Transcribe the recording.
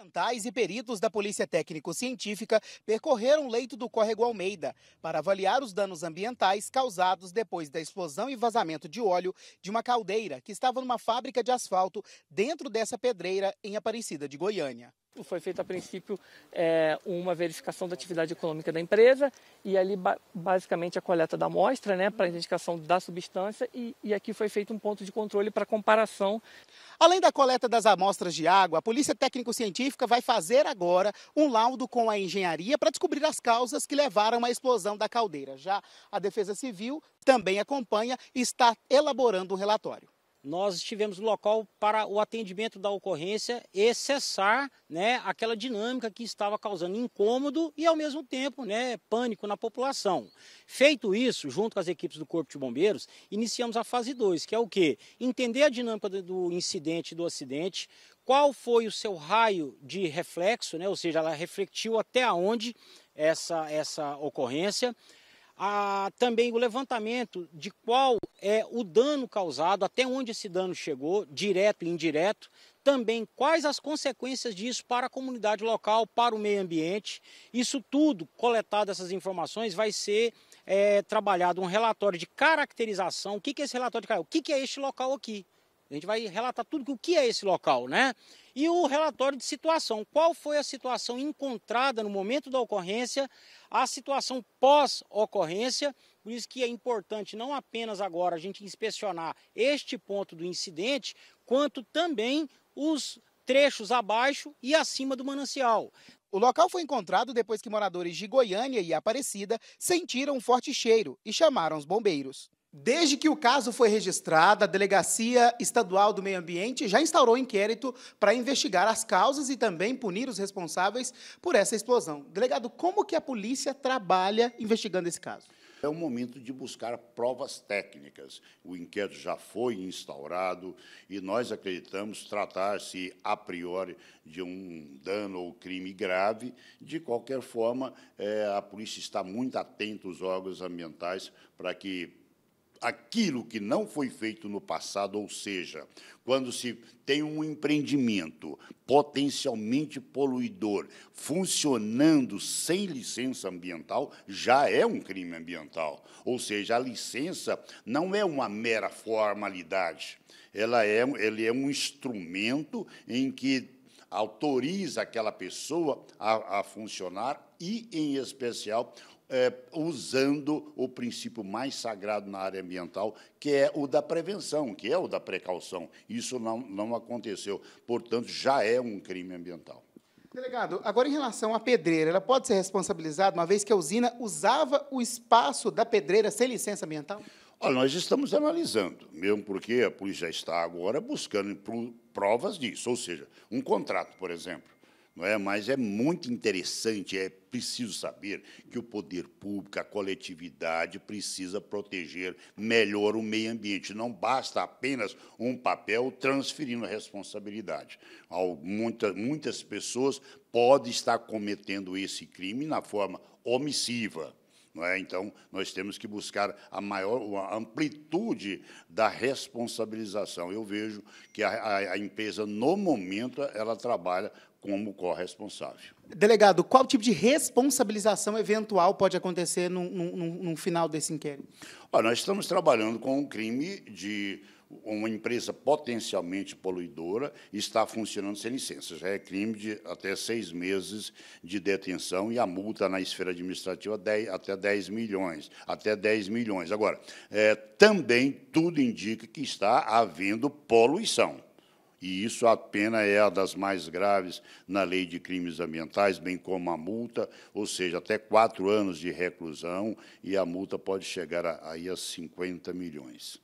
Ambientais e peritos da Polícia Técnico-Científica percorreram o leito do córrego Almeida para avaliar os danos ambientais causados depois da explosão e vazamento de óleo de uma caldeira que estava numa fábrica de asfalto dentro dessa pedreira em Aparecida de Goiânia foi feita a princípio é, uma verificação da atividade econômica da empresa e ali ba basicamente a coleta da amostra, né, para identificação da substância e, e aqui foi feito um ponto de controle para comparação. Além da coleta das amostras de água, a Polícia Técnico-Científica vai fazer agora um laudo com a engenharia para descobrir as causas que levaram à explosão da caldeira. Já a Defesa Civil também acompanha e está elaborando um relatório nós estivemos no local para o atendimento da ocorrência e cessar né, aquela dinâmica que estava causando incômodo e, ao mesmo tempo, né, pânico na população. Feito isso, junto com as equipes do Corpo de Bombeiros, iniciamos a fase 2, que é o quê? Entender a dinâmica do incidente do acidente, qual foi o seu raio de reflexo, né, ou seja, ela refletiu até onde essa, essa ocorrência, a, também o levantamento de qual é o dano causado, até onde esse dano chegou, direto e indireto, também quais as consequências disso para a comunidade local, para o meio ambiente. Isso tudo, coletado essas informações, vai ser é, trabalhado um relatório de caracterização. O que, que é esse relatório de O que, que é este local aqui? A gente vai relatar tudo o que é esse local, né? E o relatório de situação. Qual foi a situação encontrada no momento da ocorrência, a situação pós-ocorrência. Por isso que é importante não apenas agora a gente inspecionar este ponto do incidente, quanto também os trechos abaixo e acima do manancial. O local foi encontrado depois que moradores de Goiânia e Aparecida sentiram um forte cheiro e chamaram os bombeiros. Desde que o caso foi registrado, a Delegacia Estadual do Meio Ambiente já instaurou um inquérito para investigar as causas e também punir os responsáveis por essa explosão. Delegado, como que a polícia trabalha investigando esse caso? É o momento de buscar provas técnicas. O inquérito já foi instaurado e nós acreditamos tratar-se a priori de um dano ou crime grave. De qualquer forma, é, a polícia está muito atenta aos órgãos ambientais para que aquilo que não foi feito no passado, ou seja, quando se tem um empreendimento potencialmente poluidor funcionando sem licença ambiental, já é um crime ambiental. Ou seja, a licença não é uma mera formalidade, ela é, ele é um instrumento em que autoriza aquela pessoa a, a funcionar e, em especial, é, usando o princípio mais sagrado na área ambiental, que é o da prevenção, que é o da precaução. Isso não, não aconteceu. Portanto, já é um crime ambiental. Delegado, agora em relação à pedreira, ela pode ser responsabilizada, uma vez que a usina usava o espaço da pedreira sem licença ambiental? Olha, nós estamos analisando, mesmo porque a polícia já está agora buscando provas disso, ou seja, um contrato, por exemplo. Não é? Mas é muito interessante, é preciso saber que o poder público, a coletividade, precisa proteger melhor o meio ambiente. Não basta apenas um papel transferindo a responsabilidade. Muitas, muitas pessoas podem estar cometendo esse crime na forma omissiva é? Então, nós temos que buscar a maior a amplitude da responsabilização. Eu vejo que a, a, a empresa, no momento, ela trabalha como corresponsável. Delegado, qual tipo de responsabilização eventual pode acontecer no, no, no final desse inquérito? Olha, nós estamos trabalhando com um crime de uma empresa potencialmente poluidora está funcionando sem licença. Já é crime de até seis meses de detenção e a multa na esfera administrativa é dez, até 10 milhões. Até 10 milhões. Agora, é, também tudo indica que está havendo poluição. E isso a pena é a das mais graves na lei de crimes ambientais, bem como a multa, ou seja, até quatro anos de reclusão, e a multa pode chegar a, aí a 50 milhões.